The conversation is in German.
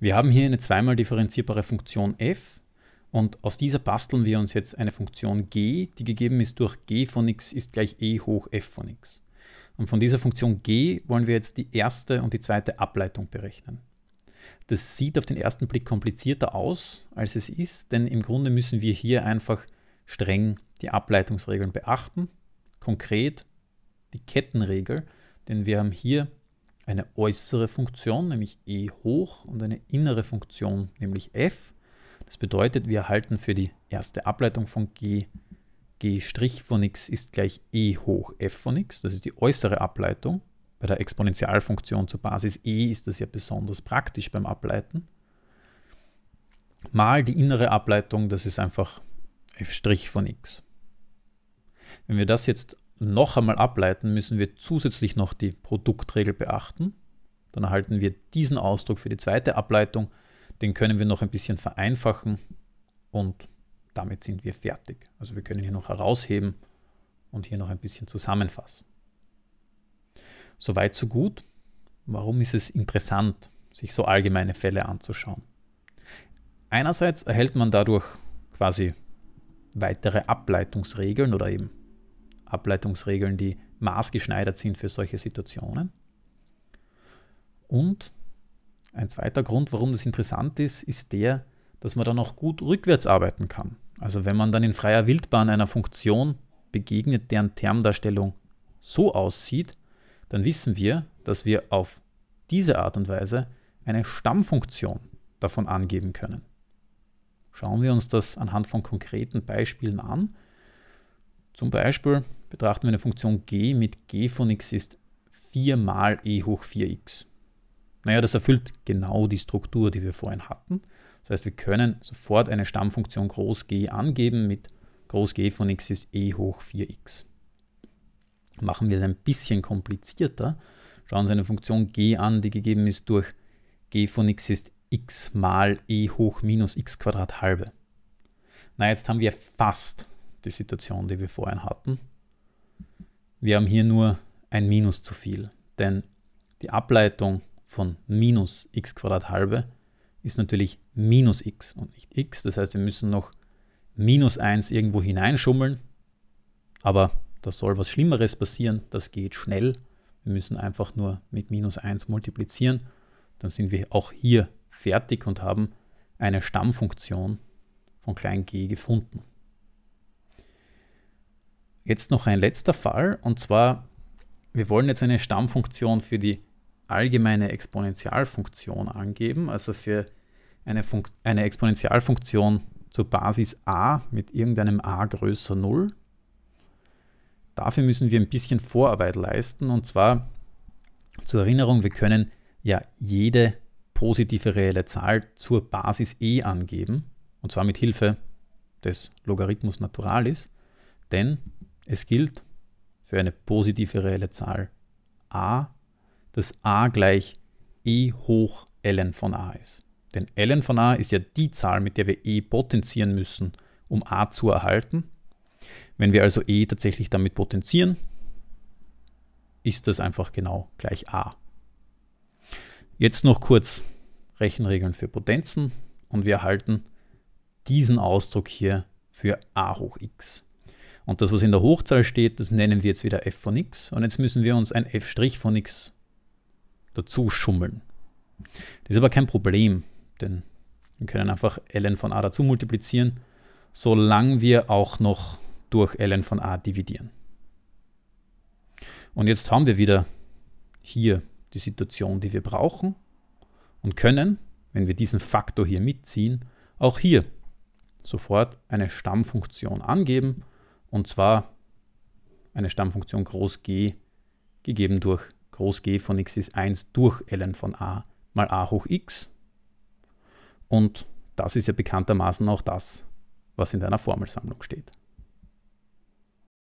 Wir haben hier eine zweimal differenzierbare Funktion f und aus dieser basteln wir uns jetzt eine Funktion g, die gegeben ist durch g von x ist gleich e hoch f von x. Und von dieser Funktion g wollen wir jetzt die erste und die zweite Ableitung berechnen. Das sieht auf den ersten Blick komplizierter aus, als es ist, denn im Grunde müssen wir hier einfach streng die Ableitungsregeln beachten. Konkret die Kettenregel, denn wir haben hier eine äußere Funktion, nämlich e hoch, und eine innere Funktion, nämlich f. Das bedeutet, wir erhalten für die erste Ableitung von g, g' von x ist gleich e hoch f von x. Das ist die äußere Ableitung. Bei der Exponentialfunktion zur Basis e ist das ja besonders praktisch beim Ableiten. Mal die innere Ableitung, das ist einfach f' von x. Wenn wir das jetzt noch einmal ableiten, müssen wir zusätzlich noch die Produktregel beachten. Dann erhalten wir diesen Ausdruck für die zweite Ableitung. Den können wir noch ein bisschen vereinfachen und damit sind wir fertig. Also wir können hier noch herausheben und hier noch ein bisschen zusammenfassen. Soweit so gut. Warum ist es interessant, sich so allgemeine Fälle anzuschauen? Einerseits erhält man dadurch quasi weitere Ableitungsregeln oder eben Ableitungsregeln, die maßgeschneidert sind für solche Situationen. Und ein zweiter Grund, warum das interessant ist, ist der, dass man dann auch gut rückwärts arbeiten kann. Also wenn man dann in freier Wildbahn einer Funktion begegnet, deren Termdarstellung so aussieht, dann wissen wir, dass wir auf diese Art und Weise eine Stammfunktion davon angeben können. Schauen wir uns das anhand von konkreten Beispielen an. Zum Beispiel betrachten wir eine Funktion g mit g von x ist 4 mal e hoch 4x. Naja, das erfüllt genau die Struktur, die wir vorhin hatten. Das heißt, wir können sofort eine Stammfunktion groß g angeben mit groß g von x ist e hoch 4x. Machen wir es ein bisschen komplizierter. Schauen Sie eine Funktion g an, die gegeben ist durch g von x ist x mal e hoch minus x Quadrat halbe. Na, jetzt haben wir fast die Situation, die wir vorhin hatten. Wir haben hier nur ein Minus zu viel, denn die Ableitung von minus x halbe ist natürlich minus x und nicht x. Das heißt, wir müssen noch minus 1 irgendwo hineinschummeln, aber da soll was Schlimmeres passieren, das geht schnell. Wir müssen einfach nur mit minus 1 multiplizieren, dann sind wir auch hier fertig und haben eine Stammfunktion von klein g gefunden. Jetzt noch ein letzter Fall und zwar, wir wollen jetzt eine Stammfunktion für die allgemeine Exponentialfunktion angeben, also für eine, eine Exponentialfunktion zur Basis a mit irgendeinem a größer 0. Dafür müssen wir ein bisschen Vorarbeit leisten und zwar zur Erinnerung, wir können ja jede positive reelle Zahl zur Basis e angeben und zwar mit Hilfe des Logarithmus naturalis, denn es gilt für eine positive reelle Zahl a, dass a gleich e hoch ln von a ist. Denn ln von a ist ja die Zahl, mit der wir e potenzieren müssen, um a zu erhalten. Wenn wir also e tatsächlich damit potenzieren, ist das einfach genau gleich a. Jetzt noch kurz Rechenregeln für Potenzen und wir erhalten diesen Ausdruck hier für a hoch x. Und das, was in der Hochzahl steht, das nennen wir jetzt wieder f von x. Und jetzt müssen wir uns ein f' von x dazu schummeln. Das ist aber kein Problem, denn wir können einfach ln von a dazu multiplizieren, solange wir auch noch durch ln von a dividieren. Und jetzt haben wir wieder hier die Situation, die wir brauchen und können, wenn wir diesen Faktor hier mitziehen, auch hier sofort eine Stammfunktion angeben und zwar eine Stammfunktion groß G gegeben durch groß G von x ist 1 durch ln von a mal a hoch x. Und das ist ja bekanntermaßen auch das, was in deiner Formelsammlung steht.